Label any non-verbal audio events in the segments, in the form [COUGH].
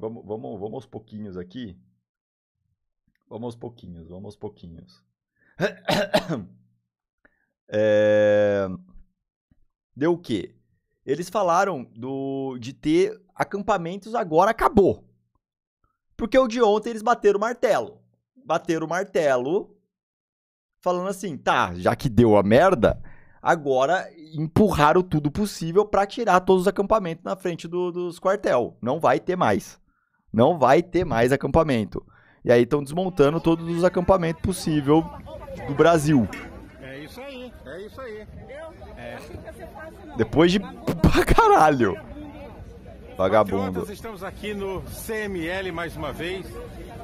Vamos, vamos, vamos aos pouquinhos aqui. Vamos aos pouquinhos, vamos aos pouquinhos. [COUGHS] É... Deu o quê? Eles falaram do de ter acampamentos agora acabou. Porque o de ontem eles bateram o martelo. Bateram o martelo falando assim, tá, já que deu a merda, agora empurraram tudo possível para tirar todos os acampamentos na frente do, dos quartel. Não vai ter mais. Não vai ter mais acampamento. E aí estão desmontando todos os acampamentos possível do Brasil. É isso aí, é isso aí. É. Depois de pra caralho. Vagabundo. Nós estamos aqui no CML mais uma vez.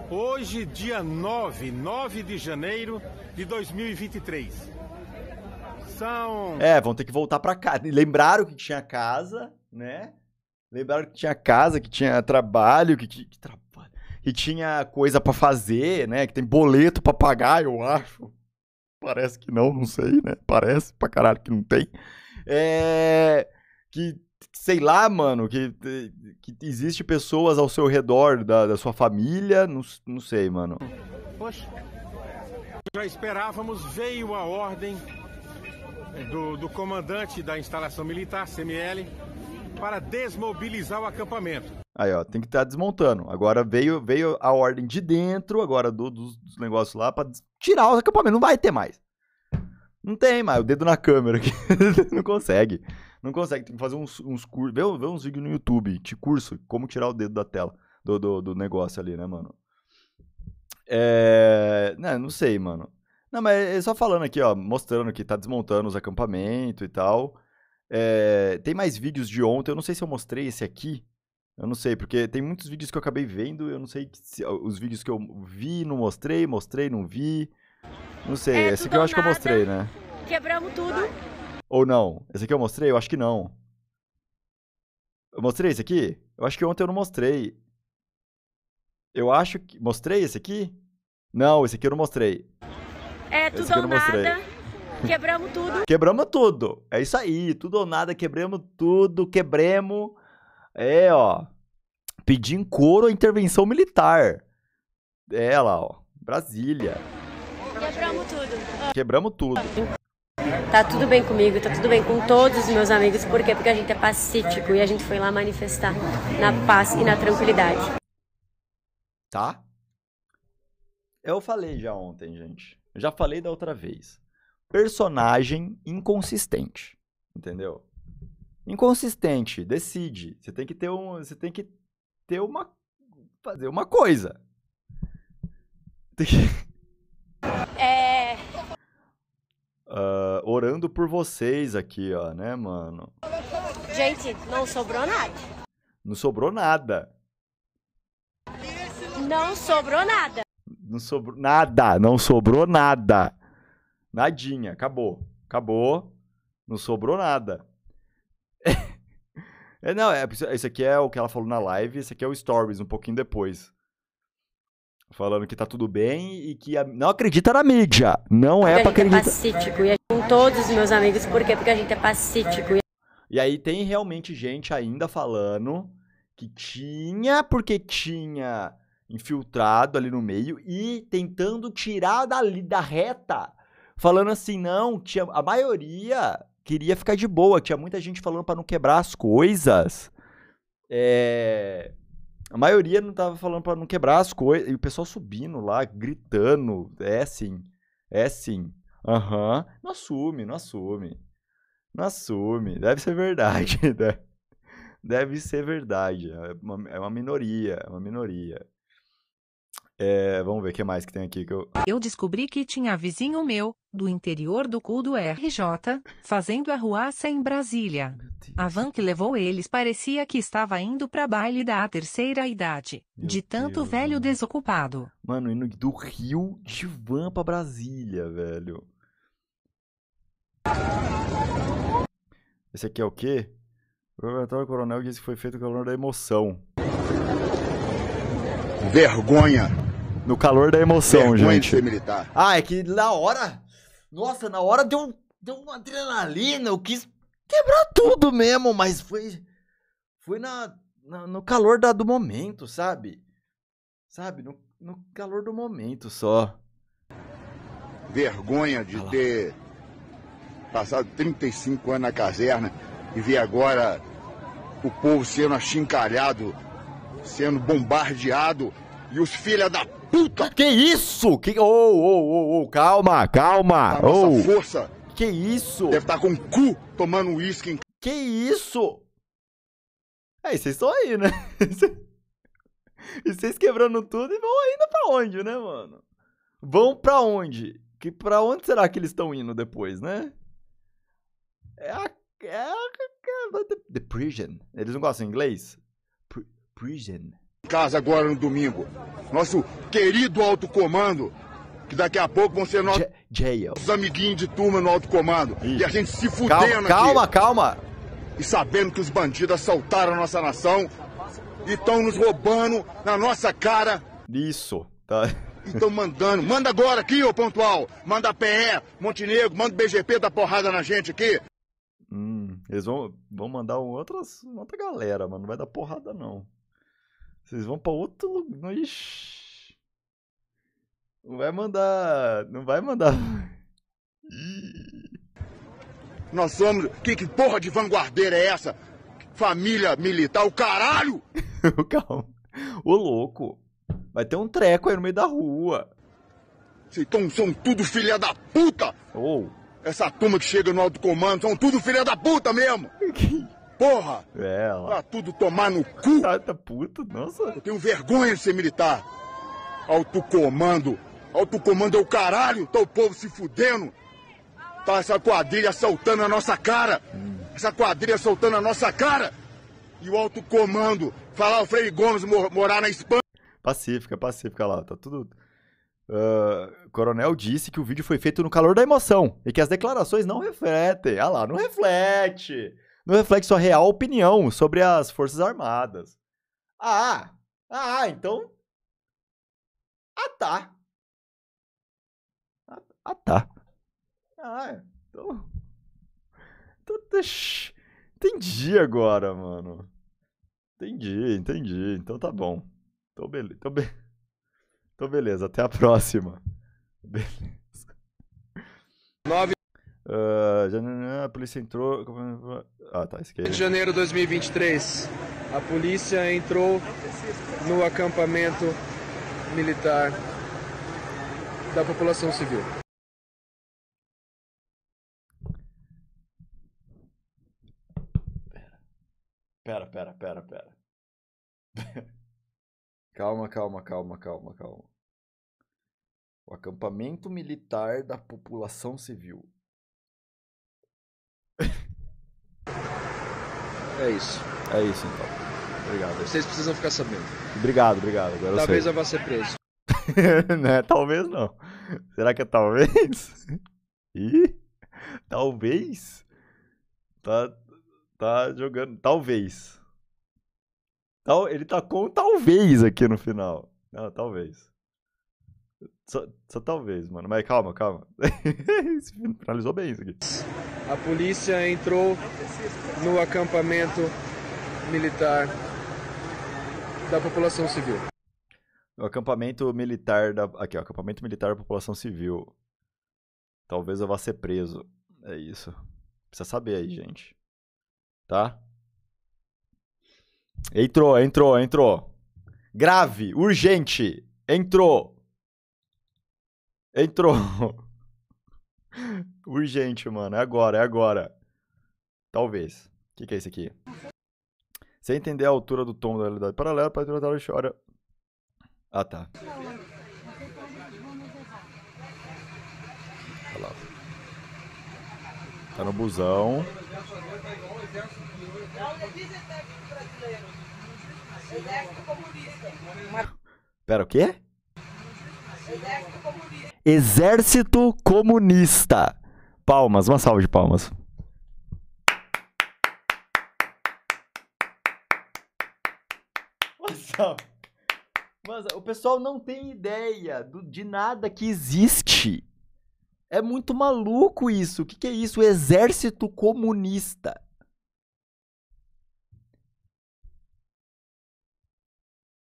Hoje, dia 9, 9 de janeiro de 2023. São. É, vão ter que voltar pra casa. Lembraram que tinha casa, né? Lembraram que tinha casa, que tinha trabalho, que, que, que tinha coisa para fazer, né? Que tem boleto para pagar, eu acho. Parece que não, não sei, né? Parece pra caralho que não tem. É... Que, sei lá, mano, que, que existe pessoas ao seu redor, da, da sua família, não, não sei, mano. Poxa. Já esperávamos, veio a ordem do, do comandante da instalação militar, CML, para desmobilizar o acampamento. Aí, ó, tem que estar tá desmontando. Agora veio, veio a ordem de dentro, agora do, dos, dos negócios lá, para tirar o acampamento. Não vai ter mais. Não tem mais, o dedo na câmera aqui. [LAUGHS] não consegue. Não consegue. Tem que fazer uns, uns cursos. Vê, vê uns vídeos no YouTube, de curso, como tirar o dedo da tela, do, do, do negócio ali, né, mano? É. Não, né, não sei, mano. Não, mas é só falando aqui, ó, mostrando que tá desmontando os acampamentos e tal. É, tem mais vídeos de ontem, eu não sei se eu mostrei esse aqui. Eu não sei, porque tem muitos vídeos que eu acabei vendo, eu não sei se, os vídeos que eu vi, não mostrei, mostrei, não vi. Não sei, é, esse aqui eu acho que eu mostrei, né? Quebramos tudo. Ou não? Esse aqui eu mostrei? Eu acho que não. Eu mostrei esse aqui? Eu acho que ontem eu não mostrei. Eu acho que. Mostrei esse aqui? Não, esse aqui eu não mostrei. É, tudo ou mostrei. Nada. Quebramos tudo. Quebramos tudo. É isso aí. Tudo ou nada, quebramos tudo, quebremos. É, ó. Pedir em couro a intervenção militar. É lá, ó. Brasília. Quebramos tudo. Quebramos tudo. Tá tudo bem comigo, tá tudo bem com todos os meus amigos. Por quê? Porque a gente é pacífico e a gente foi lá manifestar na paz e na tranquilidade. Tá? Eu falei já ontem, gente. Eu já falei da outra vez personagem inconsistente, entendeu? Inconsistente, decide. Você tem que ter um, você tem que ter uma fazer uma coisa. [LAUGHS] É. Uh, orando por vocês aqui, ó, né, mano? Gente, não sobrou nada. Não sobrou nada. Não sobrou nada. Não sobrou nada, não sobrou nada. Nadinha, acabou. Acabou, não sobrou nada. [LAUGHS] é, não, é, esse aqui é o que ela falou na live, esse aqui é o Stories, um pouquinho depois. Falando que tá tudo bem e que a... não acredita na mídia. Não é para é acreditar. É pacífico e é com todos os meus amigos, por quê? Porque a gente é pacífico. E... e aí tem realmente gente ainda falando que tinha, porque tinha infiltrado ali no meio e tentando tirar dali da reta falando assim, não, tinha, a maioria queria ficar de boa, tinha muita gente falando para não quebrar as coisas. É, a maioria não tava falando para não quebrar as coisas, e o pessoal subindo lá, gritando, é sim, é sim, aham, uhum. não assume, não assume, não assume, deve ser verdade, [LAUGHS] né? deve ser verdade, é uma, é uma minoria, é uma minoria. É, vamos ver o que mais que tem aqui que eu. Eu descobri que tinha vizinho meu, do interior do cu do RJ, fazendo arruaça em Brasília. A van que levou eles parecia que estava indo pra baile da terceira idade, Meu de tanto Deus, velho mano. desocupado. Mano, indo do Rio de van pra Brasília, velho. Esse aqui é o quê? O proprietário coronel disse que foi feito calor da emoção. Vergonha! No calor da emoção, Vergonha gente. De ser militar. Ah, é que na hora. Nossa, na hora deu, deu uma adrenalina. Eu quis quebrar tudo mesmo, mas foi. Foi na, na no calor da, do momento, sabe? Sabe? No, no calor do momento só. Vergonha de ter passado 35 anos na caserna e ver agora o povo sendo achincalhado, sendo bombardeado e os filha da puta. Que isso? Que... Oh, oh, oh, oh, calma, calma. A nossa força. Que isso? Deve estar com o cu tomando uísque em... Que isso? Aí, vocês estão aí, né? e vocês quebrando tudo e vão ainda pra onde, né, mano? Vão pra onde? Que pra onde será que eles estão indo depois, né? É a... É a... prison. Eles não gostam em inglês? Pr prison. Casa agora no domingo. Nosso querido alto comando, que daqui a pouco vão ser nossos J amiguinhos de turma no alto comando. Ih. E a gente se fudendo calma, aqui. Calma, calma. E sabendo que os bandidos assaltaram a nossa nação e estão nos roubando na nossa cara. Isso, tá. Estão mandando. Manda agora aqui, ô pontual. Manda PE, Montenegro, manda BGP da porrada na gente aqui. Hum, eles vão, vão mandar um outras, outra galera, mano. Não vai dar porrada, não. Vocês vão pra outro lugar. Não vai mandar. Não vai mandar. [LAUGHS] Nós somos. Que, que porra de vanguardeira é essa? Família militar, o caralho! [LAUGHS] Calma. Ô louco. Vai ter um treco aí no meio da rua. Vocês são tudo filha da puta! Oh. Essa turma que chega no alto comando são tudo filha da puta mesmo! [LAUGHS] porra! É, ó. Pra tudo tomar no cu! Tá, tá puto, nossa. Eu tenho vergonha de ser militar. Autocomando. Autocomando é o caralho. Tá o povo se fudendo. Tá essa quadrilha soltando a nossa cara. Hum. Essa quadrilha soltando a nossa cara. E o autocomando. Falar o Frei Gomes mor morar na Espanha. Pacífica, pacífica lá. Tá tudo... Uh, coronel disse que o vídeo foi feito no calor da emoção e que as declarações não refletem. Ah lá, não reflete não reflete sua é real opinião sobre as Forças Armadas. Ah, ah, então. Ah, tá. Ah, ah, tá. Ah, então. então deixa... Entendi agora, mano. Entendi, entendi. Então tá bom. Então, então be... tô be... tô beleza, até a próxima. Beleza. nove Uh, a polícia entrou. Ah, tá, esqueci. De janeiro de 2023, a polícia entrou no acampamento militar da população civil. Pera, pera, pera, pera. calma, calma, calma, calma, calma. O acampamento militar da população civil. É isso. É isso então. Obrigado. Vocês precisam ficar sabendo. Obrigado, obrigado. Agora talvez eu, eu vá ser preso. [LAUGHS] né? Talvez não. Será que é talvez? [LAUGHS] Ih, talvez? Tá, tá jogando. Talvez. Tal, ele tá com talvez aqui no final. Não, ah, talvez. Só, só, talvez, mano. Mas calma, calma. [LAUGHS] Finalizou bem isso aqui. A polícia entrou no acampamento militar da população civil. O acampamento militar da. Aqui, ó. Acampamento militar da população civil. Talvez eu vá ser preso. É isso. Precisa saber aí, gente. Tá? Entrou, entrou, entrou. Grave, urgente. Entrou. Entrou. [LAUGHS] Urgente, mano. É agora, é agora. Talvez. O que, que é isso aqui? Sem entender a altura do tom da realidade paralela, para tratar o chora. Ah, tá. Olha lá. Tá no busão. Pera, o quê? Exército comunista. Exército Comunista. Palmas, uma salva de palmas. Uma salva. Mas o pessoal não tem ideia do, de nada que existe. É muito maluco isso. O que, que é isso? O exército comunista.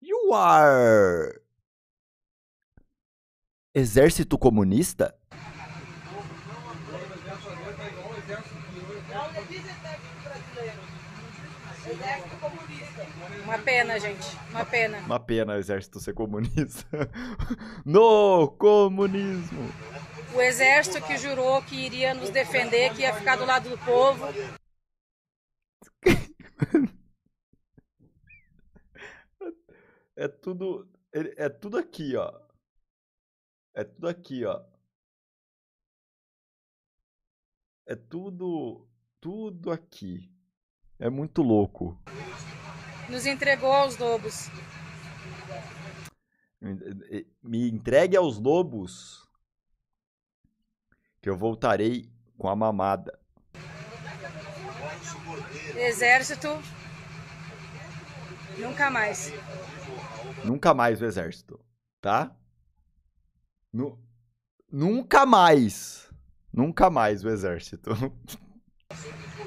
You are Exército Comunista? Uma pena, gente. Uma pena. Uma pena o exército ser comunista. [LAUGHS] no comunismo! O exército que jurou que iria nos defender, que ia ficar do lado do povo. [LAUGHS] é tudo. É, é tudo aqui, ó. É tudo aqui, ó. É tudo, tudo aqui. É muito louco. Nos entregou aos lobos. Me entregue aos lobos. Que eu voltarei com a mamada. Exército. Nunca mais. Nunca mais o exército, tá? Nu... Nunca mais. Nunca mais o exército.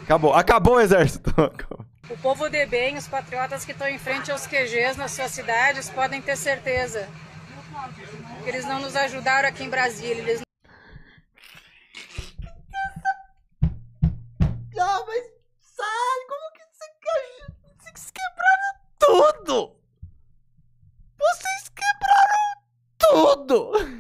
Acabou. Acabou o exército. O povo de bem, os patriotas que estão em frente aos QGs nas suas cidades, podem ter certeza. Eles não nos ajudaram aqui em Brasília. Eles... Ah, mas sabe como que vocês que... Você quebraram tudo? Vocês quebraram tudo!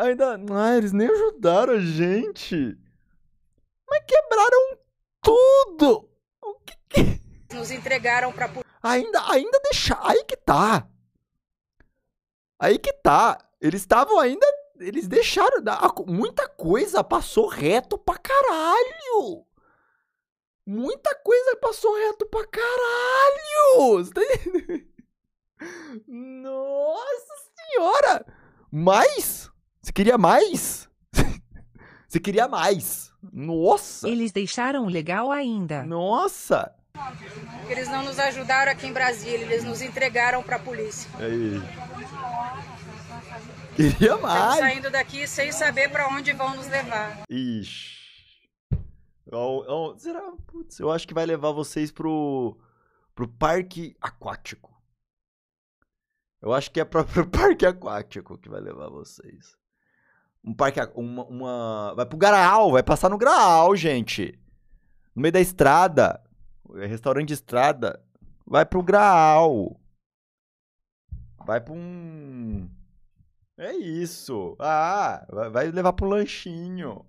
ainda, Ah, eles nem ajudaram a gente. Mas quebraram tudo! O que que. [LAUGHS] Nos entregaram pra. Ainda, ainda deixar. Aí que tá. Aí que tá. Eles estavam ainda. Eles deixaram. Muita coisa passou reto pra caralho! Muita coisa passou reto pra caralho! Tá [LAUGHS] Nossa senhora! Mas você queria mais? [LAUGHS] Você queria mais. Nossa! Eles deixaram legal ainda. Nossa! Eles não nos ajudaram aqui em Brasília, eles nos entregaram para a polícia. Aí. Queria mais. Estamos saindo daqui sem saber para onde vão nos levar. Ixi. Oh, oh, será? Putz, eu acho que vai levar vocês pro, pro parque aquático. Eu acho que é pro, [LAUGHS] pro parque aquático que vai levar vocês. Um parque. Ah, uma, uma. Vai pro Graal, vai passar no Graal, gente. No meio da estrada. É restaurante de estrada. Vai pro Graal. Vai pra um. É isso. Ah, vai levar pro lanchinho.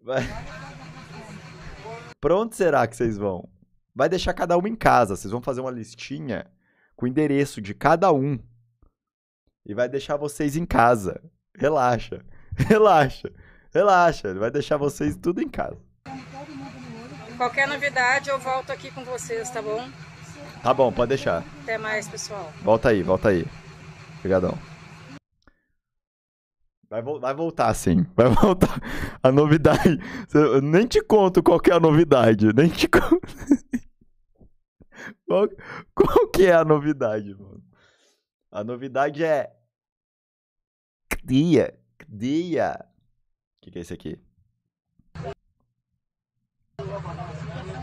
Vai. [LAUGHS] pra onde será que vocês vão? Vai deixar cada um em casa. Vocês vão fazer uma listinha com o endereço de cada um e vai deixar vocês em casa. Relaxa, [LAUGHS] relaxa, relaxa. Ele vai deixar vocês tudo em casa. Qualquer novidade eu volto aqui com vocês, tá bom? Tá bom, pode deixar. Até mais, pessoal. Volta aí, volta aí. Obrigadão. Vai, vai voltar, sim. [LAUGHS] Vai voltar. A novidade. Eu nem te conto qual é a novidade. Nem te conto. [LAUGHS] qual, qual que é a novidade, mano? A novidade é. Dia! Dia! O que, que é isso aqui?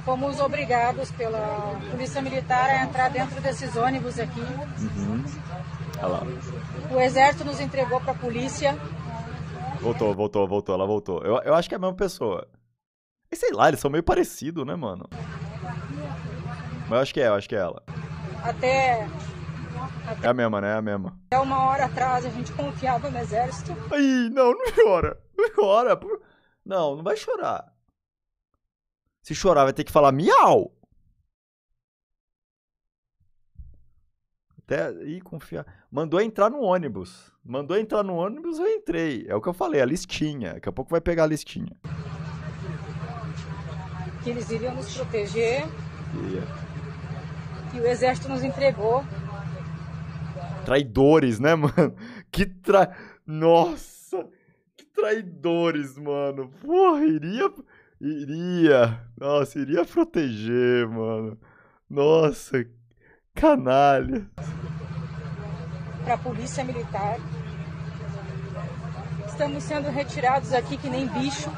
Fomos obrigados pela Polícia Militar a entrar dentro desses ônibus aqui. Uhum. Olha lá. O Exército nos entregou para a polícia. Voltou, voltou, voltou, ela voltou. Eu, eu acho que é a mesma pessoa. E sei lá, eles são meio parecidos, né, mano? Mas eu acho que é, eu acho que é ela. Até é a mesma, né? É a mesma. Até uma hora atrás a gente confiava no exército. Ai, não, não chora. Não chora. Não, não vai chorar. Se chorar, vai ter que falar miau. Até. Ih, confiar. Mandou entrar no ônibus. Mandou entrar no ônibus, eu entrei. É o que eu falei, a listinha. Daqui a pouco vai pegar a listinha. Que eles iriam nos proteger. Yeah. E o exército nos entregou Traidores, né, [LAUGHS] mano? Que tra... Nossa! Que traidores, mano! Porra, iria... Iria... Nossa, iria proteger, mano. Nossa, canalha. Pra polícia militar. Estamos sendo retirados aqui que nem bicho.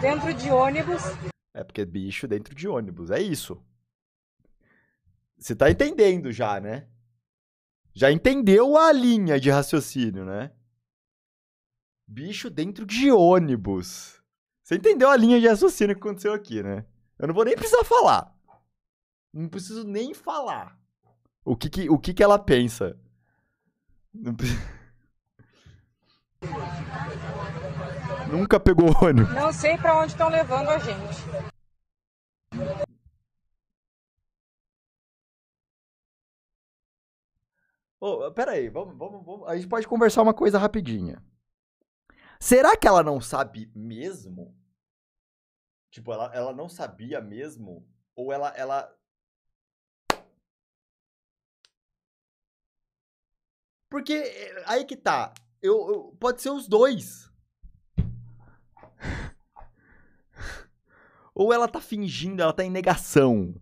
Dentro de ônibus. É porque bicho dentro de ônibus, é isso. Você tá entendendo já, né? Já entendeu a linha de raciocínio, né? Bicho dentro de ônibus. Você entendeu a linha de raciocínio que aconteceu aqui, né? Eu não vou nem precisar falar. Não preciso nem falar. O que que, o que, que ela pensa? Não [LAUGHS] Nunca pegou ônibus. Não sei para onde estão levando a gente. Oh, Pera aí, vamos, vamos, vamos. A gente pode conversar uma coisa rapidinha. Será que ela não sabe mesmo? Tipo, ela, ela não sabia mesmo? Ou ela, ela. Porque é, aí que tá. Eu, eu pode ser os dois. Ou ela tá fingindo, ela tá em negação.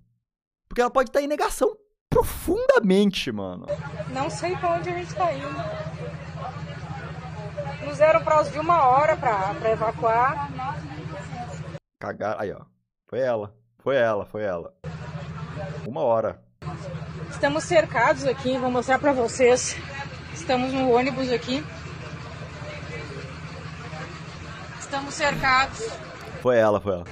Porque ela pode estar tá em negação profundamente, mano. Não sei pra onde a gente tá indo. Nos deram prazo de uma hora pra, pra evacuar. Cagar. Aí, ó. Foi ela. Foi ela, foi ela. Uma hora. Estamos cercados aqui, vou mostrar pra vocês. Estamos no ônibus aqui. Estamos cercados. Foi ela, foi ela.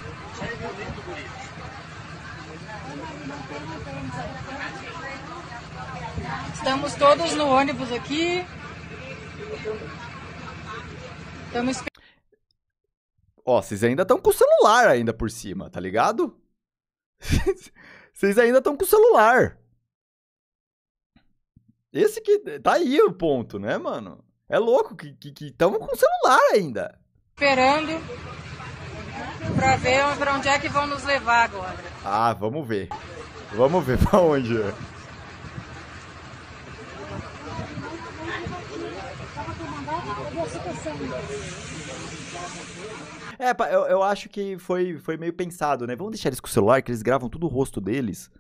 Estamos todos no ônibus aqui. Estamos. Ó, vocês ainda estão com o celular ainda por cima, tá ligado? [LAUGHS] vocês ainda estão com o celular. Esse que. Tá aí o ponto, né, mano? É louco que estamos que, que com o celular ainda. Esperando pra ver pra onde é que vão nos levar agora. Ah, vamos ver. Vamos ver [LAUGHS] pra onde é. É, eu, eu acho que foi, foi meio pensado, né? Vamos deixar eles com o celular, que eles gravam tudo o rosto deles.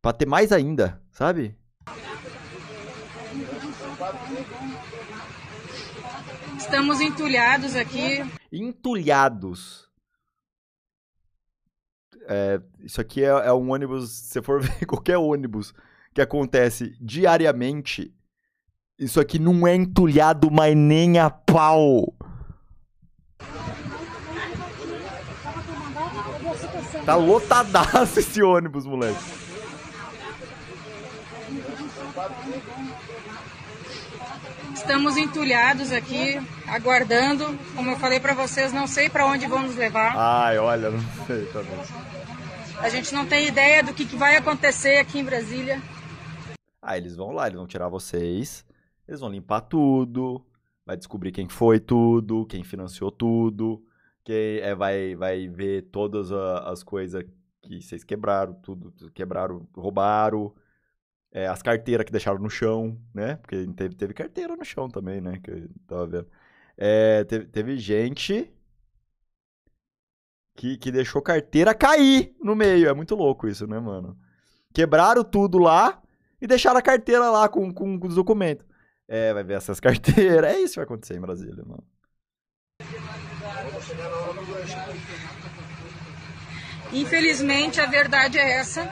Pra ter mais ainda, sabe? Estamos entulhados aqui. Entulhados. É, isso aqui é, é um ônibus. Se for [LAUGHS] ver qualquer ônibus que acontece diariamente, isso aqui não é entulhado, mais nem a pau. Tá lotadaço esse ônibus, moleque. Estamos entulhados aqui, aguardando. Como eu falei para vocês, não sei para onde vamos levar. Ai, olha, não sei também. Tá a gente não tem ideia do que, que vai acontecer aqui em Brasília. Ah, eles vão lá, eles vão tirar vocês eles vão limpar tudo, vai descobrir quem foi tudo, quem financiou tudo, quem é, vai, vai ver todas a, as coisas que vocês quebraram, tudo, quebraram, roubaram, é, as carteiras que deixaram no chão, né? Porque teve, teve carteira no chão também, né? Que eu tava vendo. É, teve, teve gente que, que deixou carteira cair no meio. É muito louco isso, né, mano? Quebraram tudo lá e deixaram a carteira lá com, com, com os documentos. É, vai ver essas [LAUGHS] carteiras. É isso que vai acontecer em Brasília, mano. Infelizmente, a verdade é essa.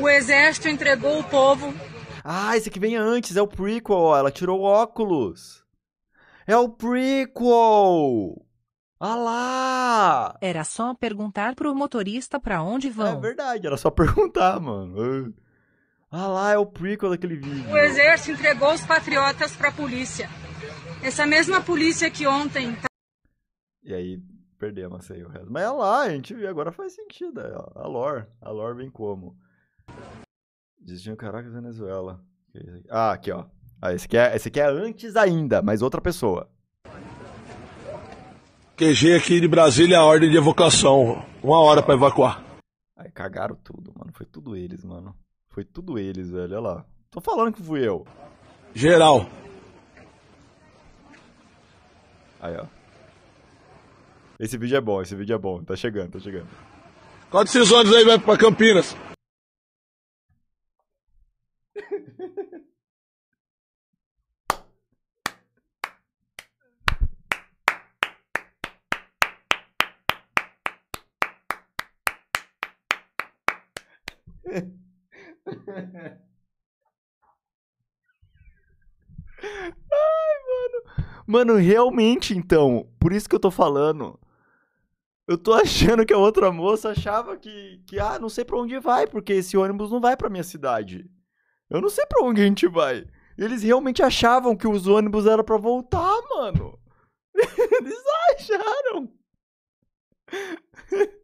O exército entregou o povo. Ah, esse aqui vem antes, é o prequel. Ela tirou o óculos. É o prequel. Ah lá! Era só perguntar pro motorista pra onde é vão. É verdade, era só perguntar, mano. Ah. Ah lá, é o prequel daquele vídeo. O exército entregou os patriotas para a polícia. Essa mesma polícia que ontem. Tá... E aí, perdemos aí o resto. Mas é lá, a gente viu, agora faz sentido. É, a lore. A lore vem como? Destino Caracas, é Venezuela. Ah, aqui, ó. Ah, esse, aqui é, esse aqui é antes ainda, mas outra pessoa. QG aqui de Brasília, a ordem de evocação. Uma hora para evacuar. Aí cagaram tudo, mano. Foi tudo eles, mano. Foi tudo eles, velho. Olha lá. Tô falando que fui eu. Geral. Aí, ó. Esse vídeo é bom, esse vídeo é bom. Tá chegando, tá chegando. Qual desses ônibus aí vai pra Campinas? Yeah. [LAUGHS] [LAUGHS] Ai, mano. Mano, realmente então, por isso que eu tô falando. Eu tô achando que a outra moça achava que, que ah, não sei para onde vai, porque esse ônibus não vai para minha cidade. Eu não sei para onde a gente vai. Eles realmente achavam que os ônibus era para voltar, mano. [LAUGHS] Eles acharam. [LAUGHS]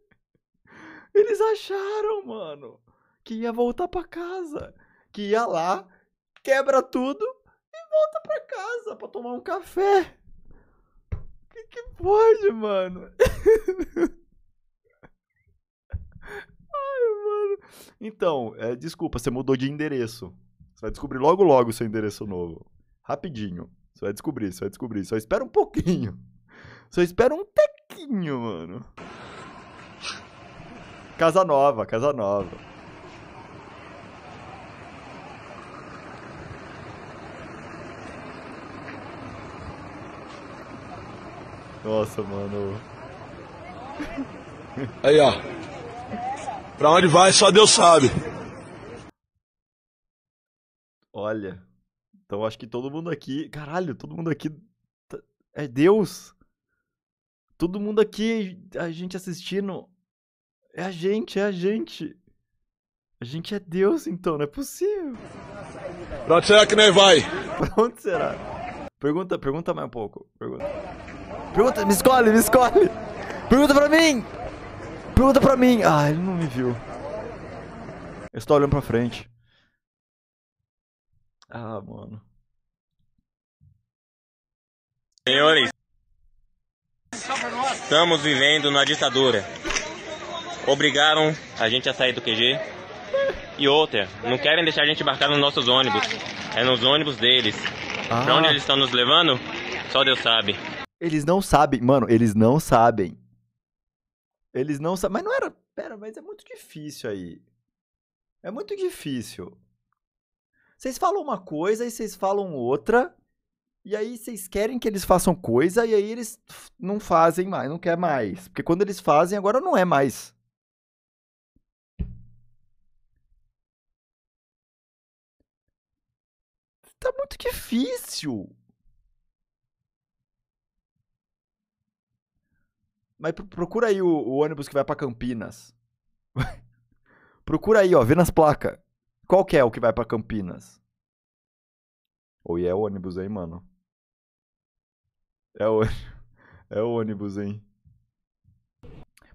Eles acharam, mano que ia voltar para casa. Que ia lá, quebra tudo e volta para casa para tomar um café. Que que pode, mano? Ai, mano. Então, é, desculpa, você mudou de endereço. Você vai descobrir logo logo seu endereço novo. Rapidinho. Você vai descobrir, você vai descobrir. Só espera um pouquinho. Só espera um tequinho, mano. Casa nova, casa nova. Nossa, mano. [LAUGHS] Aí, ó. Pra onde vai, só Deus sabe. Olha. Então acho que todo mundo aqui. Caralho, todo mundo aqui. É Deus. Todo mundo aqui, a gente assistindo. É a gente, é a gente. A gente é Deus, então, não é possível. Pra onde será que nós vai? [LAUGHS] Pra onde será? Pergunta, pergunta mais um pouco. Pergunta. Pergunta, me escolhe, me escolhe. Pergunta pra mim. Pergunta pra mim. Ah, ele não me viu. Eu estou olhando pra frente. Ah, mano. Senhores, estamos vivendo na ditadura. Obrigaram a gente a sair do QG. E outra, não querem deixar a gente embarcar nos nossos ônibus. É nos ônibus deles. Ah. Pra onde ah. eles estão nos levando, só Deus sabe. Eles não sabem, mano, eles não sabem. Eles não sabem. Mas não era. Pera, mas é muito difícil aí. É muito difícil. Vocês falam uma coisa e vocês falam outra. E aí vocês querem que eles façam coisa e aí eles não fazem mais, não quer mais. Porque quando eles fazem, agora não é mais. Tá muito difícil. Mas procura aí o, o ônibus que vai para Campinas. [LAUGHS] procura aí, ó, vê nas placas. Qual que é o que vai para Campinas? Ou é é ônibus, aí, mano? É o, [LAUGHS] é o ônibus, hein?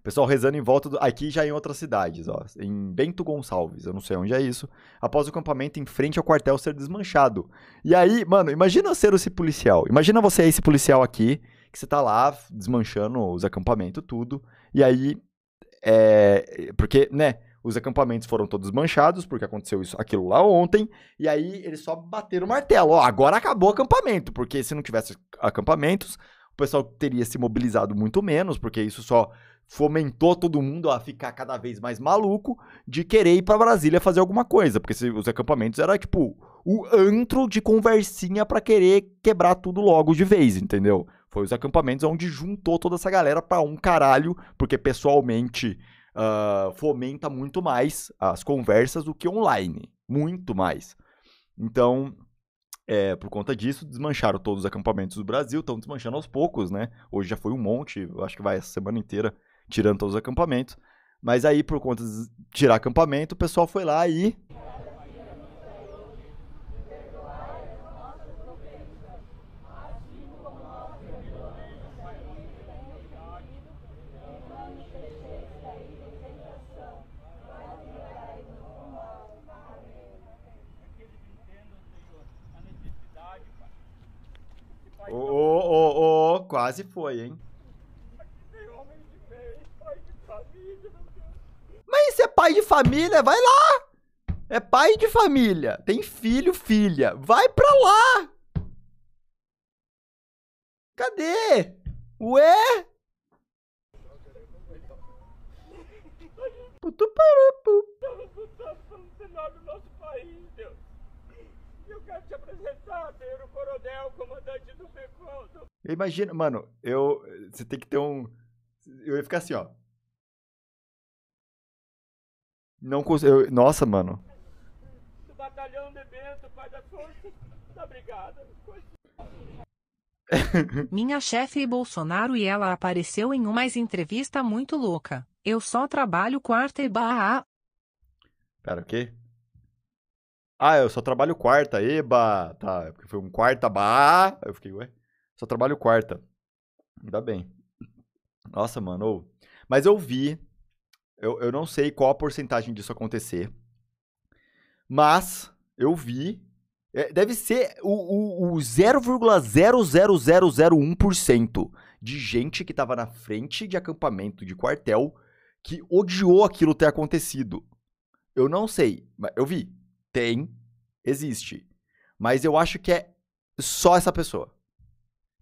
Pessoal rezando em volta do. Aqui já é em outras cidades, ó. Em Bento Gonçalves, eu não sei onde é isso. Após o acampamento em frente ao quartel ser desmanchado. E aí, mano, imagina ser esse policial. Imagina você esse policial aqui que você tá lá desmanchando os acampamentos, tudo. E aí, é, porque, né, os acampamentos foram todos manchados, porque aconteceu isso, aquilo lá ontem, e aí eles só bateram o martelo. Ó, agora acabou o acampamento, porque se não tivesse acampamentos, o pessoal teria se mobilizado muito menos, porque isso só fomentou todo mundo a ficar cada vez mais maluco de querer ir para Brasília fazer alguma coisa, porque se, os acampamentos era tipo o antro de conversinha para querer quebrar tudo logo de vez, entendeu? Foi os acampamentos onde juntou toda essa galera para um caralho, porque pessoalmente uh, fomenta muito mais as conversas do que online. Muito mais. Então, é, por conta disso, desmancharam todos os acampamentos do Brasil, estão desmanchando aos poucos, né? Hoje já foi um monte, acho que vai essa semana inteira tirando todos os acampamentos. Mas aí, por conta de tirar acampamento, o pessoal foi lá e ô, ô, quase foi, hein? Mas é pai de família, vai lá! É pai de família, tem filho, filha, vai pra lá! Cadê? Ué? Putu parupu! Estamos lutando pelo cenário do nosso país, Deus! quero te apresentar, Tenho o Coronel, comandante do Eu imagino, mano, eu. Você tem que ter um. Eu ia ficar assim, ó. Não consigo. Nossa, mano. Do batalhão de vento, pai da força, da brigada. [LAUGHS] Minha chefe e Bolsonaro e ela apareceu em uma entrevista muito louca. Eu só trabalho quarta e barra. Pera, o quê? Ah, eu só trabalho quarta, eba! Tá, é porque foi um quarta, bah! Eu fiquei, ué, só trabalho quarta. Ainda bem. Nossa, mano. Mas eu vi, eu, eu não sei qual a porcentagem disso acontecer, mas eu vi. É, deve ser o, o, o 0,00001% de gente que estava na frente de acampamento de quartel que odiou aquilo ter acontecido. Eu não sei, mas eu vi. Tem, existe. Mas eu acho que é só essa pessoa.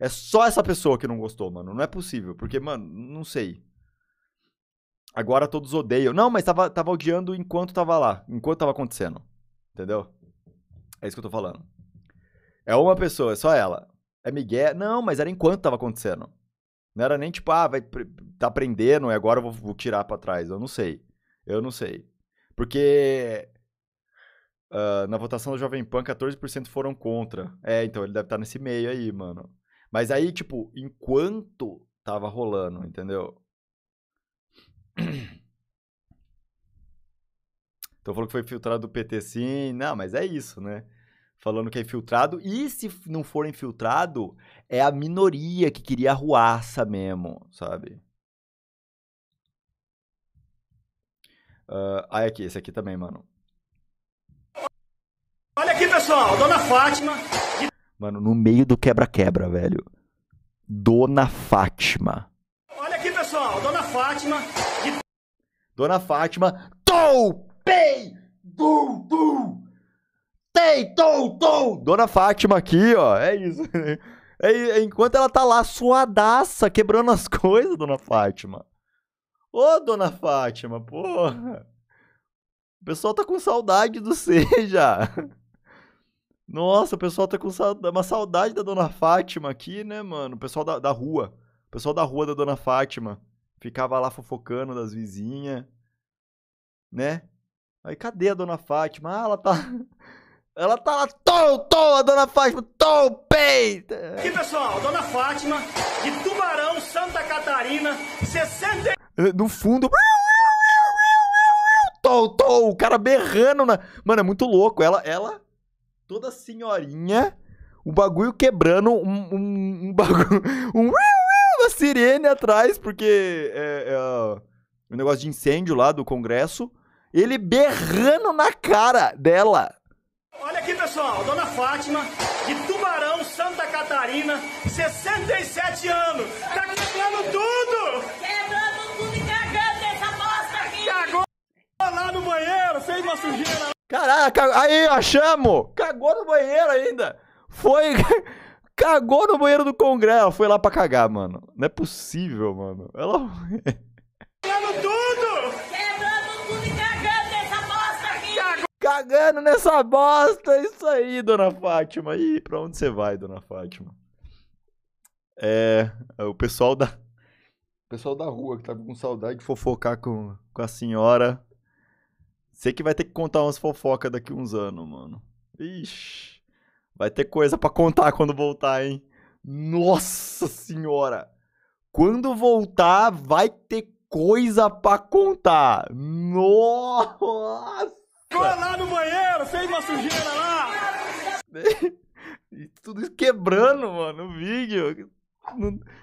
É só essa pessoa que não gostou, mano. Não é possível, porque, mano, não sei. Agora todos odeiam. Não, mas tava, tava odiando enquanto tava lá, enquanto tava acontecendo. Entendeu? É isso que eu tô falando. É uma pessoa, é só ela. É Miguel. Não, mas era enquanto tava acontecendo. Não era nem tipo, ah, vai, tá aprendendo e agora eu vou, vou tirar para trás. Eu não sei. Eu não sei. Porque Uh, na votação do Jovem Pan, 14% foram contra. É, então ele deve estar tá nesse meio aí, mano. Mas aí, tipo, enquanto tava rolando, entendeu? [CLEARS THROAT] Então falou que foi filtrado do PT sim. Não, mas é isso, né? Falando que é infiltrado. E se não for infiltrado, é a minoria que queria ruaça mesmo, sabe? Uh, aqui, esse aqui também, mano aqui, pessoal, Dona Fátima. Mano, no meio do quebra-quebra, velho. Dona Fátima. Olha aqui, pessoal, Dona Fátima. Dona Fátima. Tou, pei, dum, Tei, tou, tou. Dona Fátima aqui, ó. É isso. Né? É, é, enquanto ela tá lá suadaça, quebrando as [LAUGHS] coisas, Dona Fátima. Ô, Dona Fátima, porra. O pessoal tá com saudade do Seja. [LAUGHS] Nossa, o pessoal tá com uma saudade da Dona Fátima aqui, né, mano? O pessoal da, da rua. O pessoal da rua da Dona Fátima. Ficava lá fofocando das vizinhas, né? Aí, cadê a Dona Fátima? Ah, ela tá... [LAUGHS] Ela tá lá, tô, tô, a Dona Fátima, tô, peita! Aqui, pessoal, Dona Fátima, de Tubarão, Santa Catarina, 60... Eh, no fundo... Tô, tô, o cara berrando na... Mano, é muito louco, ela... ela toda senhorinha, o bagulho quebrando, um, um, um [LAUGHS] bagulho. Um uma sirene atrás, porque é, é um negócio de incêndio lá do Congresso. Ele berrando na cara dela. Olha aqui, pessoal, Dona Fátima, de Tubarão, Santa Catarina, 67 anos. Tá quebrando tudo! Quebrando tudo e cagando essa bosta aqui! Cagou lá no banheiro, fez uma sujeira Caralho, cag... aí, achamos! Cagou no banheiro ainda! Foi. [LAUGHS] Cagou no banheiro do Congresso. Ela foi lá pra cagar, mano. Não é possível, mano. Ela. [LAUGHS] Quebrando tudo! Quebrando tudo e cagando nessa bosta aqui! Cagando nessa bosta! Isso aí, dona Fátima. Ih, pra onde você vai, dona Fátima? É. é o pessoal da. O pessoal da rua que tá com saudade de fofocar com, com a senhora Sei que vai ter que contar umas fofocas daqui uns anos, mano. Ixi. Vai ter coisa para contar quando voltar, hein? Nossa senhora! Quando voltar, vai ter coisa para contar. Nossa! Foi lá no banheiro, fez uma sujeira lá! [LAUGHS] Tudo quebrando, mano, o vídeo.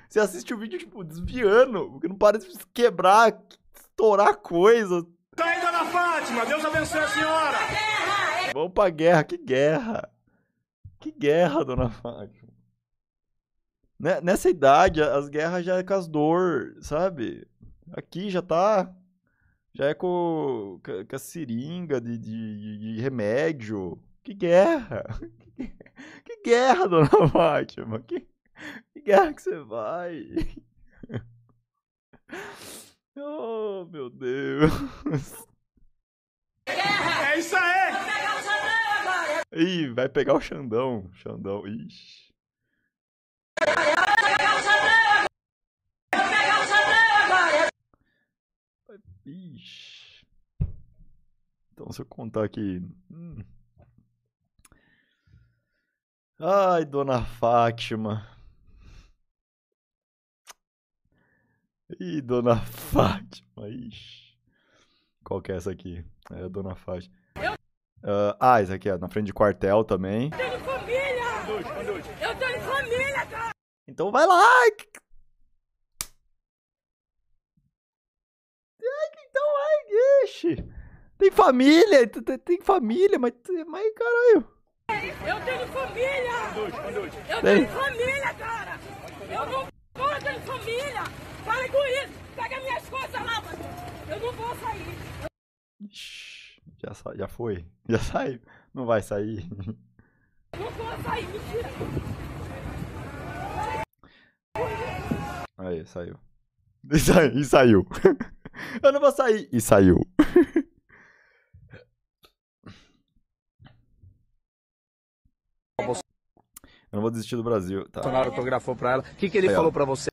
você assiste o vídeo, tipo, desviando, porque não parece quebrar, estourar coisa, Tá aí, dona Fátima, Deus abençoe a senhora. Vamos pra guerra, que guerra. Que guerra, dona Fátima. Né, nessa idade, as guerras já é com as dor, sabe? Aqui já tá. Já é com, com a seringa de, de, de remédio. Que guerra! [LAUGHS] Que guerra, dona Fátima! Que, que guerra que você vai? [LAUGHS] Oh, meu Deus. É isso aí! Ih, vai pegar o Xandão. Xandão, ixi. Ixi. Então, se eu contar aqui. Hum. Ai, dona Fátima. Ih, Dona Fátima, ixi. Qual que é essa aqui? É a Dona Fátima. Eu... Uh, ah, essa aqui, ó, na frente de quartel também. Eu tenho família! Eu tenho família, cara! Então vai lá! É então vai, é, ixi. Tem família, tem família, mas, mas caralho. Eu tenho família! Eu tenho família, cara! Eu não... Eu tenho família! Para com isso! Pega minhas coisas lá, mano! Eu não vou sair! Já, sa já foi? [LAUGHS] Já saiu? Não vai sair? não vou sair, mentira! Aí, saiu. E, sa e saiu. [LAUGHS] Eu não vou sair. E saiu. [LAUGHS] Eu não vou desistir do Brasil. Tá. Bolsonaro autografou pra ela. O que, que ele Aí, falou ó. pra você?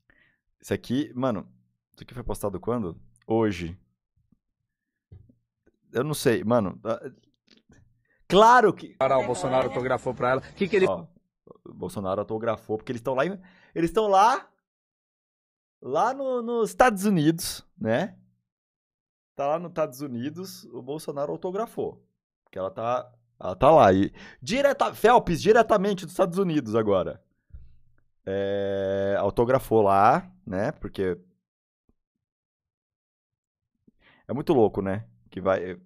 Isso aqui, mano, isso aqui foi postado quando? Hoje. Eu não sei, mano. Ah, claro que. O Bolsonaro autografou pra ela. O que, que ele. Ó, o Bolsonaro autografou, porque eles estão lá. Em... Eles estão lá. Lá no, nos Estados Unidos, né? Tá lá nos Estados Unidos, o Bolsonaro autografou. Porque ela tá. Ela tá lá. E direta, Felps, diretamente dos Estados Unidos agora. É, autografou lá né? Porque é muito louco, né? Que vai. Eh,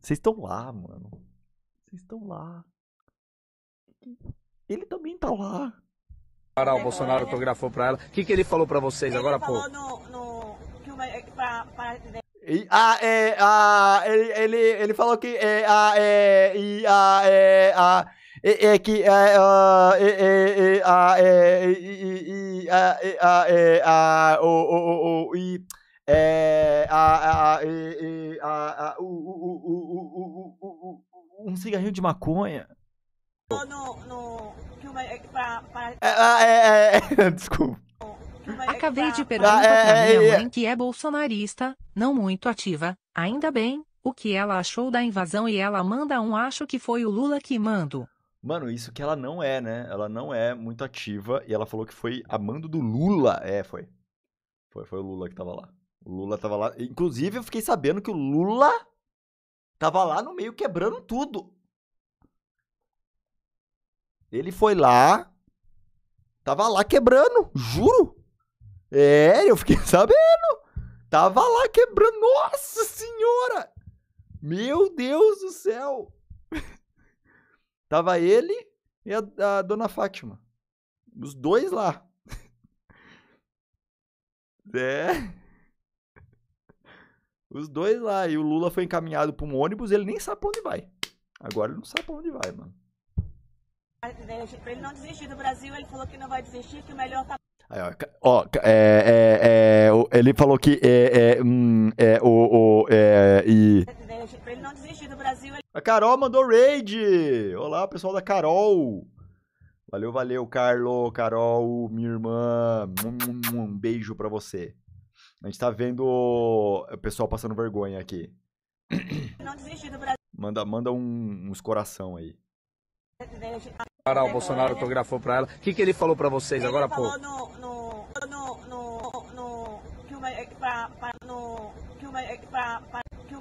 vocês estão lá, mano. Vocês estão lá. Ele também tá lá. O Bolsonaro autografou pra ela. O que, que ele falou pra vocês ele agora, falou No, no, é, pra, pra... E, ah, é, ah, ele, ele, ele falou que é, ah, é, e, ah, é, ah, é que a a a o o o um cigarrinho de maconha no, no que uma, pra, pra... É, é, é, desculpa Acabei de perguntar pra minha mãe que é bolsonarista, não muito ativa, ainda bem, o que ela achou da invasão e ela manda um acho que foi o Lula que mando. Mano, isso que ela não é, né? Ela não é muito ativa e ela falou que foi a mando do Lula. É, foi. Foi, foi o Lula que tava lá. O Lula tava lá. Inclusive, eu fiquei sabendo que o Lula tava lá no meio quebrando tudo. Ele foi lá, tava lá quebrando, juro. É, eu fiquei [LAUGHS] sabendo. Tava lá quebrando. Nossa senhora! Meu Deus do céu! Tava ele e a, a dona Fátima. Os dois lá. [LAUGHS] é. Os dois lá. E o Lula foi encaminhado para um ônibus, ele nem sabe pra onde vai. Agora ele não sabe pra onde vai, mano. Pra tipo, ele não desistir do Brasil, ele falou que não vai desistir, que o melhor tá. Aí, ó, ó é, é, é, ele falou que é, é, hum, é, o, o, é, e... Pra tipo, ele não desistir do Brasil, ele... A Carol mandou raid! Olá, pessoal da Carol! Valeu, valeu, Carlo, Carol, minha irmã. Um beijo para você. A gente tá vendo o pessoal passando vergonha aqui. [COUGHS] Não desistir do Brasil. Manda, manda um, uns coração aí. Carol Bolsonaro autografou pra ela. O que, que ele falou pra vocês ele agora há pouco? No, no, no, no, no, que uma, pra, no, que uma, pra,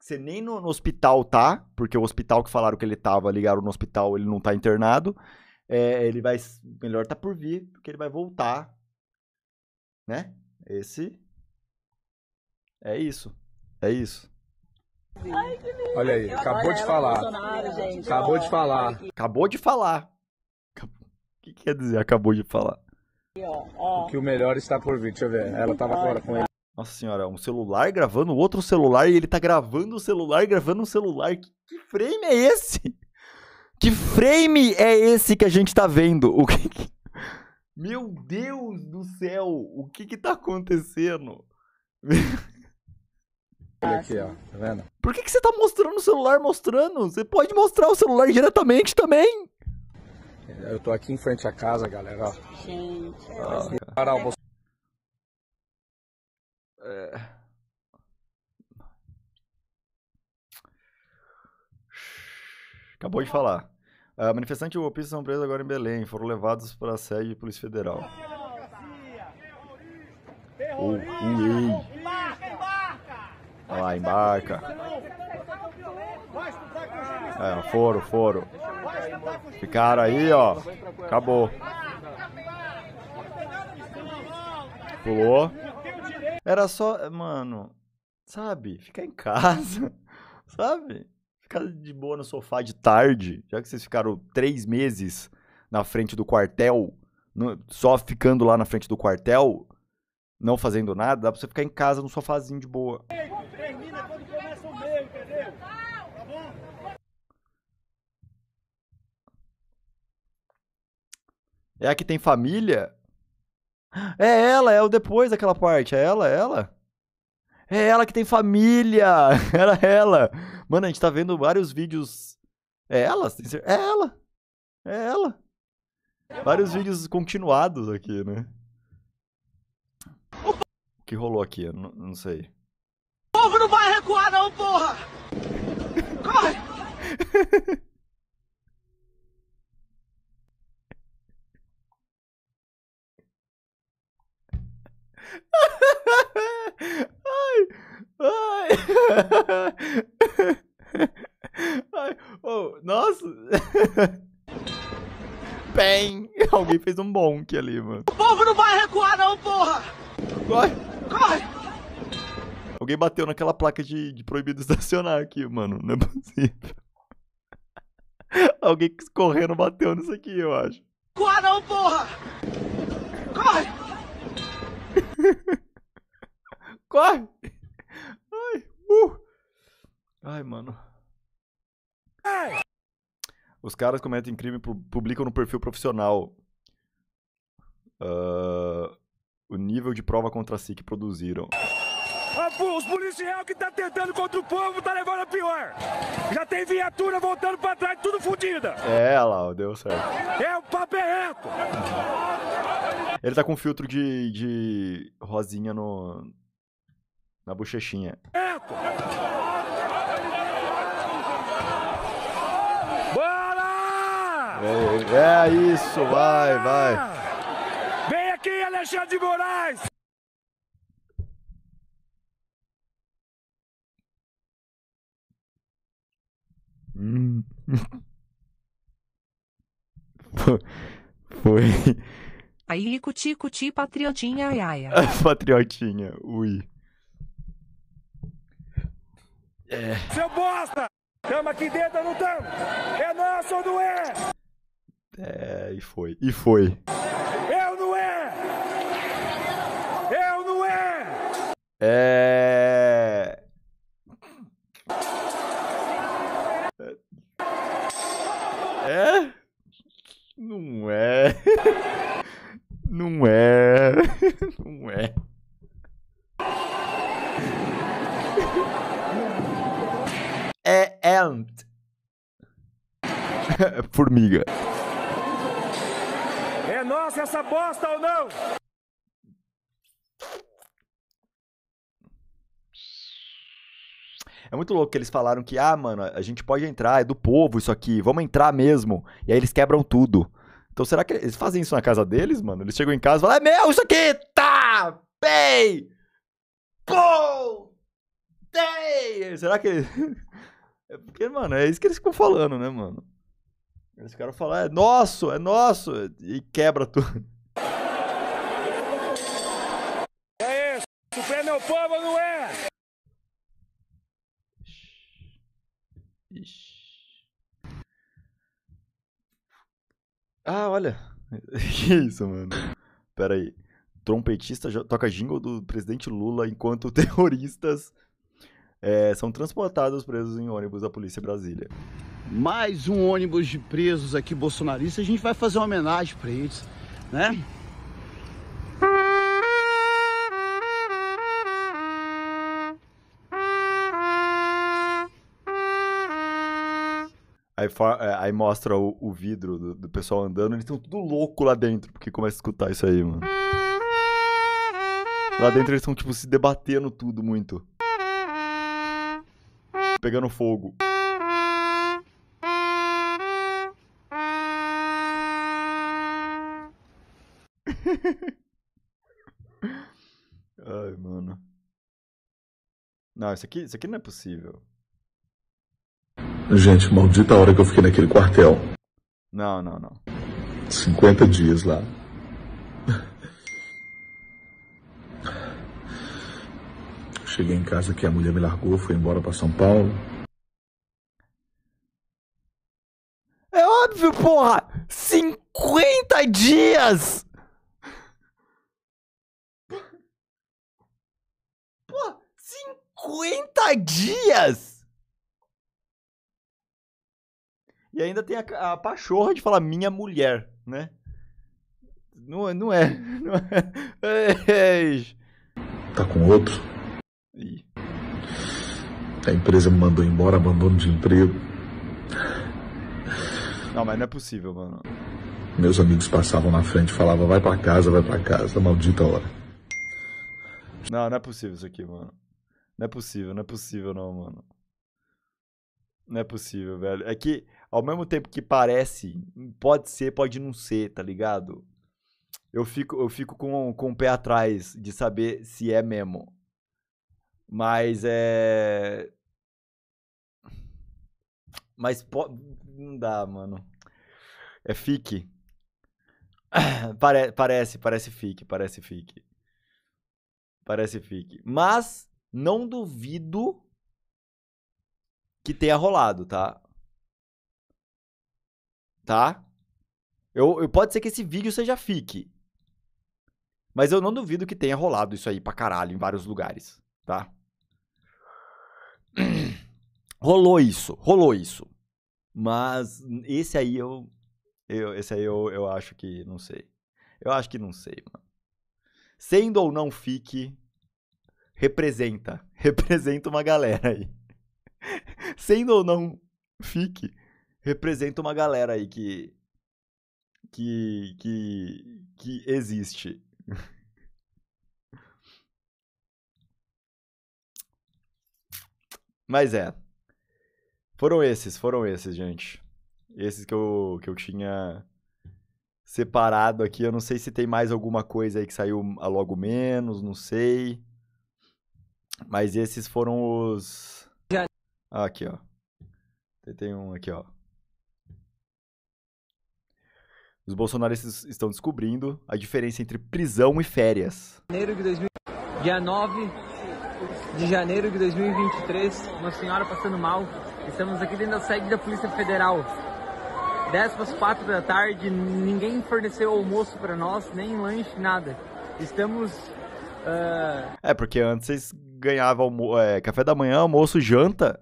você nem no, no, hospital tá, porque o hospital que falaram que ele tava, ligaram no hospital, ele não tá internado. É, ele vai. Melhor tá por vir, porque ele vai voltar. Né? Esse. É isso. É isso. Ai, que Olha aí, acabou de, falar. Gente, acabou de falar. Acabou de falar. O que quer dizer acabou de falar? que o melhor está por vir, deixa eu ver. Ela tava fora com ele. Nossa senhora, um celular gravando outro celular e ele tá gravando o um celular, gravando um celular. Que, que, frame é esse? Que frame é esse que a gente tá vendo? O que, que... [LAUGHS] Meu Deus do céu, o que que tá acontecendo? [LAUGHS] Olha aqui, ó, tá vendo? Por que, que você tá mostrando o celular mostrando? Você pode mostrar o celular diretamente também. Eu tô aqui em frente à casa, galera, ó. Gente, ó, ah, é... É... Acabou de falar. Uh, manifestante e golpistas são presos agora em Belém. Foram levados para a sede de Polícia Federal. Oh, uh, uh. Olha lá, embarca. É, foram, foram. Ficaram aí, ó. Acabou. Pulou. Era só, eh, mano, sabe? Ficar em casa, [LAUGHS] sabe? Ficar de boa no sofá de tarde, já que vocês ficaram três meses na frente do quartel, no, só ficando lá na frente do quartel, não fazendo nada, dá pra você ficar em casa no sofazinho de boa. Termina quando começa o entendeu? Tá bom? É a que tem família, é ela, é o depois daquela parte. É ela, é ela? É ela que tem família! [LAUGHS] Era ela! Mano, a gente tá vendo vários vídeos. É ela? É ela! É ela! Vários vídeos continuados aqui, né? O que rolou aqui? Eu não, não sei. O povo não vai recuar, não, porra! [LAUGHS] Corre! [LAUGHS] ai, ai. ai. Oh, nossa. Bem, alguém fez um bonk ali, mano. O povo não vai recuar não, porra. Corre. Corre. Alguém bateu naquela placa de, de proibido estacionar aqui, mano. Não é possível. Alguém correndo bateu nisso aqui, eu acho. Corre não, porra! Corre! [LAUGHS] Corre! Ai, uh. Ai, mano. Ai. Os caras cometem crime publicam no perfil profissional. Uh, o nível de prova contra si que produziram os policiais que tá tentando contra o povo tá levando a pior. Já tem viatura voltando pra trás, tudo fodida. É, lá, deu certo. É, o papo é reto. Ele tá com filtro de, de rosinha no na bochechinha. É, Bora! É, é isso, vai, vai. Vem aqui, Alexandre de Moraes! Foi. Aí, cuti, cuti patriotinha, aia. [LAUGHS] patriotinha, ui. É. Seu bosta! Tamo aqui dentro não tamo? É nosso ou não é? É, e foi, e foi. Eu não é! Eu não é! É. Não é. [LAUGHS] Não é. É ant. [LAUGHS] Formiga. É nossa essa bosta ou não? É muito louco que eles falaram que, ah, mano, a gente pode entrar, é do povo isso aqui, vamos entrar mesmo. E aí eles quebram tudo. Então será que eles fazem isso na casa deles, mano? Eles chegam em casa e falam: é meu, isso aqui! Tá! Bem! Pô! Tem! Será que. Eles... [LAUGHS] é porque, mano, é isso que eles ficam falando, né, mano? Eles ficaram falar: é nosso, é nosso! E quebra tudo. É isso! O pé meu povo não é! Ah, olha. [LAUGHS] que isso, mano. Pera aí. Trompetista toca jingle do presidente Lula enquanto [LAUGHS] terroristas é, são transportados presos em ônibus da Polícia Brasília. Mais um ônibus de presos aqui bolsonaristas. A gente vai fazer uma homenagem para eles, né? Aí, for, é, aí mostra o, o vidro do, do, pessoal andando, eles estão tudo louco lá dentro, porque começa a escutar isso aí, mano. Lá dentro eles estão, tipo, se debatendo tudo muito. Pegando fogo. [LAUGHS] Ai, mano. Não, isso aqui, isso aqui não é possível. Gente, maldita a hora que eu fiquei naquele quartel. Não, não, não. 50 dias lá. Cheguei em casa que a mulher me largou, foi embora para São Paulo. É óbvio, porra! 50 dias! Porra, 50 dias! E ainda tem a, a pachorra de falar minha mulher, né? Não, não é. [LAUGHS] Não é. Tá com outro? Ih. A empresa me mandou embora, abandono de emprego. Não, mas não é possível, mano. Meus amigos passavam na frente e falavam, vai pra casa, vai pra casa, maldita hora. Não, não é possível isso aqui, mano. Não é possível, não é possível não, mano. Não é possível, velho. É que ao mesmo tempo que parece, pode ser, pode não ser, tá ligado? Eu fico, eu fico com, com o pé atrás de saber se é mesmo. Mas é. Mas pode. Não dá, mano. É fique. [COUGHS] Pare, parece, parece fique, parece fique. Parece fique. Mas não duvido que tenha rolado, tá? tá? Eu, eu pode ser que esse vídeo seja fique. Mas eu não duvido que tenha rolado isso aí pra caralho em vários lugares, tá? [CLEARS THROAT] rolou isso, rolou isso. Mas esse aí eu, eu esse aí eu, eu acho que não sei. Eu acho que não sei, mano. Sendo ou não fique, representa, [LAUGHS] representa uma galera aí. Sendo ou não fique, representa uma galera aí que. que. que, que existe. Mas é. Foram esses, foram esses, gente. Esses que eu, que eu tinha separado aqui. Eu não sei se tem mais alguma coisa aí que saiu a logo menos, não sei. Mas esses foram os. Ah, aqui, ó. Tem um aqui, ó. Os bolsonaristas estão descobrindo a diferença entre prisão e férias. Janeiro de 2000, dia 9 de janeiro de 2023, uma senhora passando mal. Estamos aqui dentro da sede da Polícia Federal. 10 para as 4 da tarde, ninguém forneceu almoço para nós, nem lanche, nada. Estamos. Uh... É, porque antes vocês ganhavam é, café da manhã, almoço, janta,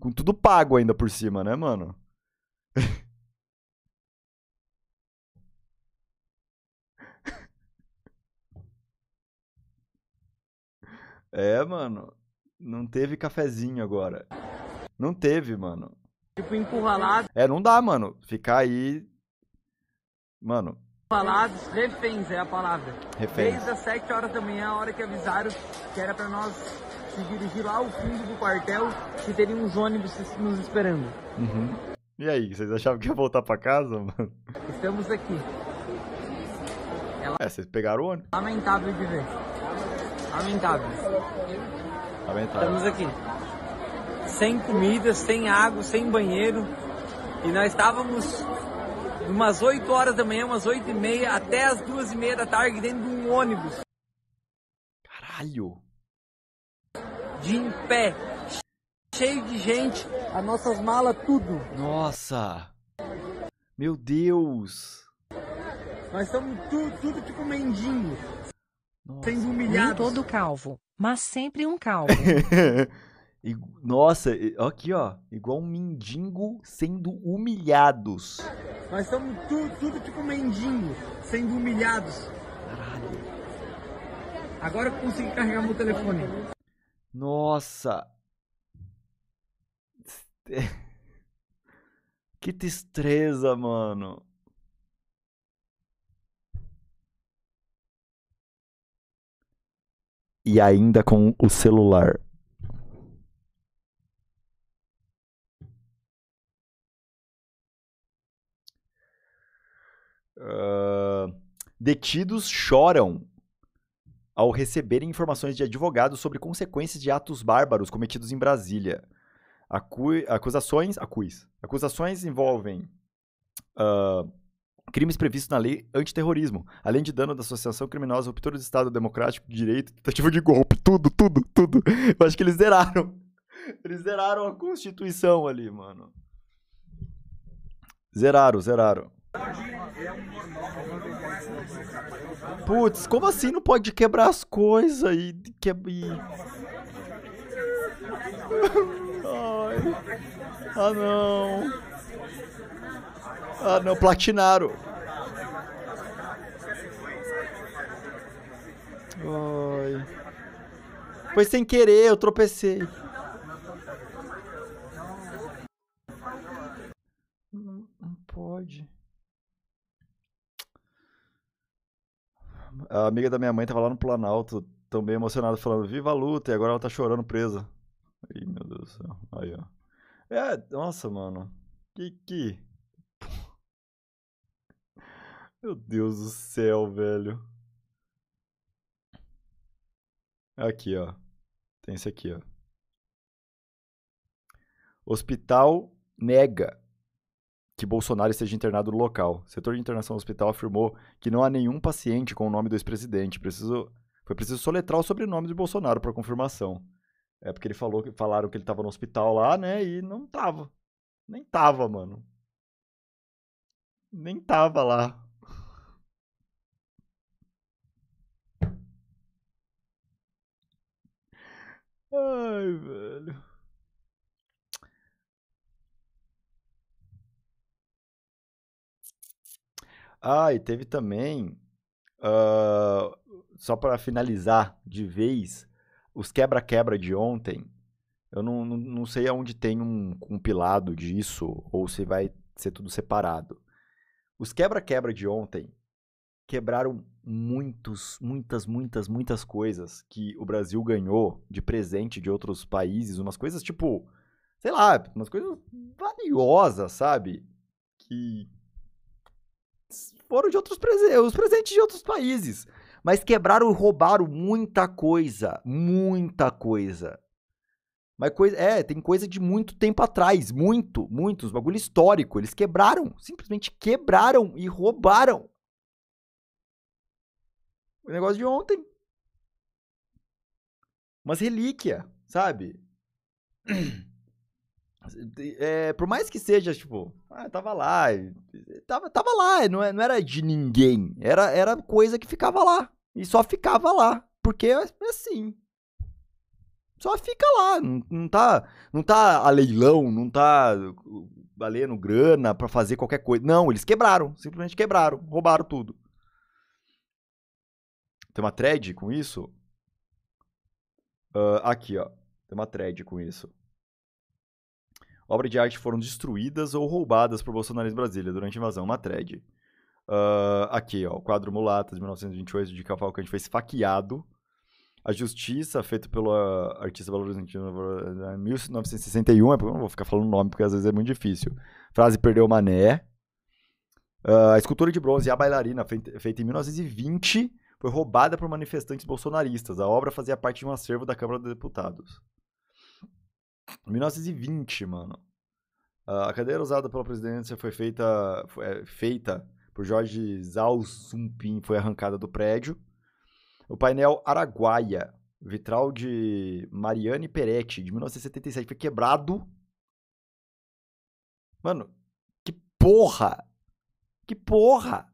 com tudo pago ainda por cima, né, mano? [LAUGHS] É, mano. Não teve cafezinho agora. Não teve, mano. Tipo, encurralado. É, não dá, mano. Ficar aí. Mano. Falados, reféns é a palavra. Reféns. Desde as 7 horas da manhã, a hora que avisaram que era pra nós se dirigir lá ao fundo do quartel, que teriam uns ônibus nos esperando. Uhum. E aí, vocês achavam que ia voltar pra casa, mano? Estamos aqui. É, vocês pegaram o ônibus? Lamentável de ver. Lamentável. Lamentável. Estamos aqui. Sem comida, sem água, sem banheiro. E nós estávamos umas 8 horas da manhã, umas 8 e meia, até as 2 e meia da tarde dentro de um ônibus. Caralho! De em pé, cheio de gente, as nossas malas, tudo. Nossa! Meu Deus! Nós estamos tudo, tudo tipo mendigo, nossa. Sendo humilhados. Nem todo calvo, mas sempre um calvo. [LAUGHS] Nossa, aqui ó, igual um mendigo sendo humilhados. Nós estamos tu, tudo tipo mendigo, sendo humilhados. Caralho. Agora eu consegui carregar meu telefone. Nossa. [LAUGHS] Que tristeza, mano. e ainda com o celular. Uh, detidos choram ao receberem informações de advogados sobre consequências de atos bárbaros cometidos em Brasília. Acu acusações, acus, acusações envolvem uh, crimes previstos na lei antiterrorismo, além de dano da associação criminosa, ruptura do Estado Democrático de Direito, tentativa de golpe, tudo, tudo, tudo. [LAUGHS] Eu acho que eles zeraram. Eles zeraram a Constituição ali, mano. Zeraram, zeraram. Putz, como assim não pode quebrar as coisas e... Que... e... [LAUGHS] Ai. Ah, não. Ah, não, platinaram. Oi. Foi sem querer, eu tropecei. Não, não pode. A amiga da minha mãe tava lá no Planalto, também emocionada, falando: Viva a luta! E agora ela tá chorando presa. Ai meu Deus do céu. Aí, ó. É, nossa, mano. Que que. Meu Deus do céu, velho. Aqui, ó. Tem esse aqui, ó. Hospital nega que Bolsonaro esteja internado no local. setor de internação do hospital afirmou que não há nenhum paciente com o nome do ex-presidente. Preciso, foi preciso soletrar o sobrenome de Bolsonaro para confirmação. É porque ele falou que falaram que ele estava no hospital lá, né? E não tava. Nem tava, mano. Nem tava lá. Ai, velho. Ah, e teve também, uh, só para finalizar de vez, os quebra-quebra de ontem. Eu não, não, não sei aonde tem um compilado disso ou se vai ser tudo separado. Os quebra-quebra de ontem quebraram muitos, muitas, muitas, muitas coisas que o Brasil ganhou de presente de outros países, umas coisas tipo, sei lá, umas coisas valiosas, sabe? Que foram de outros presentes, os presentes de outros países, mas quebraram e roubaram muita coisa, muita coisa. Mas coisa, é, tem coisa de muito tempo atrás, muito, muitos, bagulho histórico, eles quebraram, simplesmente quebraram e roubaram. O negócio de ontem. Umas relíquia, sabe? [CLEARS THROAT] É, por mais que seja, tipo, ah, tava lá, tava, tava lá, não, é, não era de ninguém, era, era coisa que ficava lá, e só ficava lá, porque é, é assim, só fica lá, não, não tá, não tá a leilão, não tá uh, uh, valendo grana para fazer qualquer coisa, não, eles quebraram, simplesmente quebraram, roubaram tudo. Tem uma thread com isso? Uh, aqui, ó. Tem uma thread com isso. Obras de arte foram destruídas ou roubadas por bolsonarismo Brasília durante a invasão. Uma thread. Uh, aqui, ó. O quadro Mulatas, de 1928, de Cavalcante foi esfaqueado. A Justiça, feito pelo artista valorizantina em 1961, eu não vou ficar falando o nome porque às vezes é muito difícil. Frase Perdeu Mané. Uh, a escultura de bronze e a bailarina, feita em 1920, foi roubada por manifestantes bolsonaristas. A obra fazia parte de um acervo da Câmara dos Deputados. 1920, mano. A cadeira usada pela presidência foi feita, foi, é, feita por Jorge Zhao foi arrancada do prédio. O painel Araguaia, vitral de Mariane Peretti, de 1977, foi quebrado. Mano, que porra! Que porra!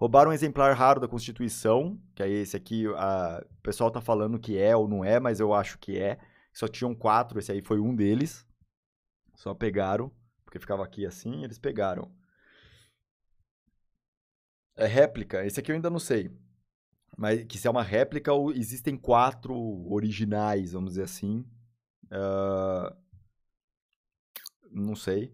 Roubaram um exemplar raro da Constituição, que é esse aqui, a, o pessoal está falando que é ou não é, mas eu acho que é. Só tinham quatro, esse aí foi um deles. Só pegaram, porque ficava aqui assim, eles pegaram. É réplica, esse aqui eu ainda não sei. Mas que se é uma réplica, existem quatro originais, vamos dizer assim. Uh, não sei.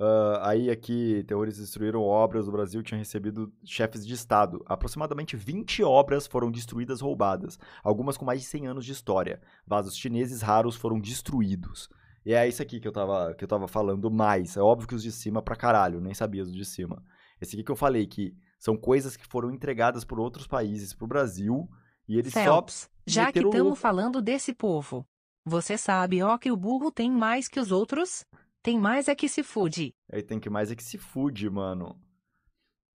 Uh, aí aqui, terroristas destruíram obras do Brasil, tinham recebido chefes de Estado. Aproximadamente 20 obras foram destruídas roubadas, algumas com mais de 100 anos de história. Vasos chineses raros foram destruídos. E é isso aqui que eu tava, que eu tava falando mais. É óbvio que os de cima pra caralho, nem sabia os de cima. Esse aqui que eu falei, que são coisas que foram entregadas por outros países pro Brasil, e eles Phelps, só... Já que estamos falando desse povo, você sabe ó que o burro tem mais que os outros? Tem mais é que se fude. Aí é, tem que mais é que se fude, mano.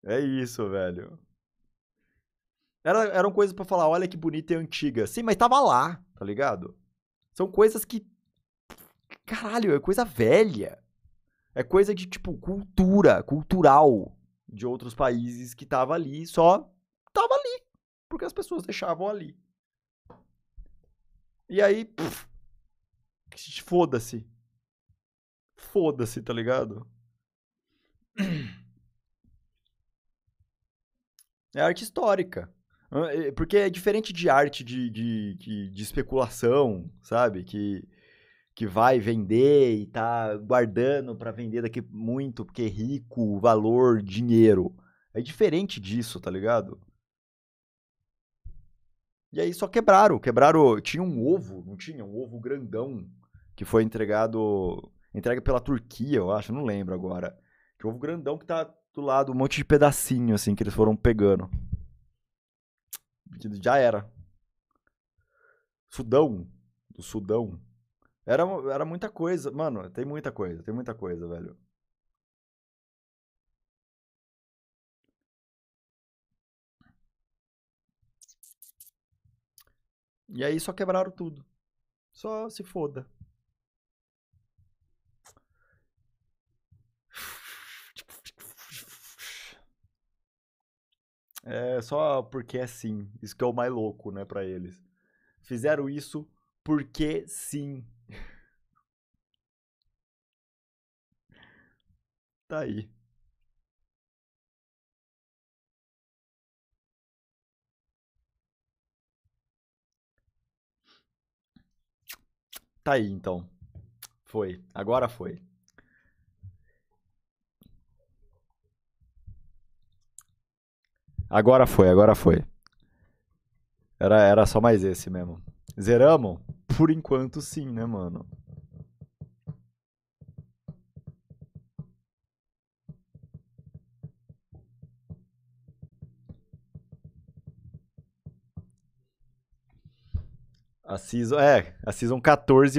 É isso, velho. Era, eram coisas para falar, olha que bonita e antiga. Sim, mas tava lá, tá ligado? São coisas que. Caralho, é coisa velha. É coisa de, tipo, cultura, cultural de outros países que tava ali, só tava ali. Porque as pessoas deixavam ali. E aí, foda-se foda-se, tá ligado? É arte histórica. É, porque é diferente de arte de, de, de, de especulação, sabe? Que, que vai vender e tá guardando para vender daqui muito, porque é rico, valor, dinheiro. É diferente disso, tá ligado? E aí só quebraram, quebraram, tinha um ovo, não tinha? Um ovo grandão que foi entregado Entrega pela Turquia, eu acho, não lembro agora. Que ovo grandão que tá do lado, um monte de pedacinho, assim, que eles foram pegando. Já era. Sudão. Do Sudão. Era, era muita coisa. Mano, tem muita coisa, tem muita coisa, velho. E aí só quebraram tudo. Só se foda. é só porque é sim. Isso que é o mais louco, né, para eles. Fizeram isso porque sim. [LAUGHS] tá aí. Tá aí então. Foi. Agora foi. Agora foi, agora foi. Era, era só mais esse mesmo. Zeramos? Por enquanto, sim, né, mano? A season, é, a season 14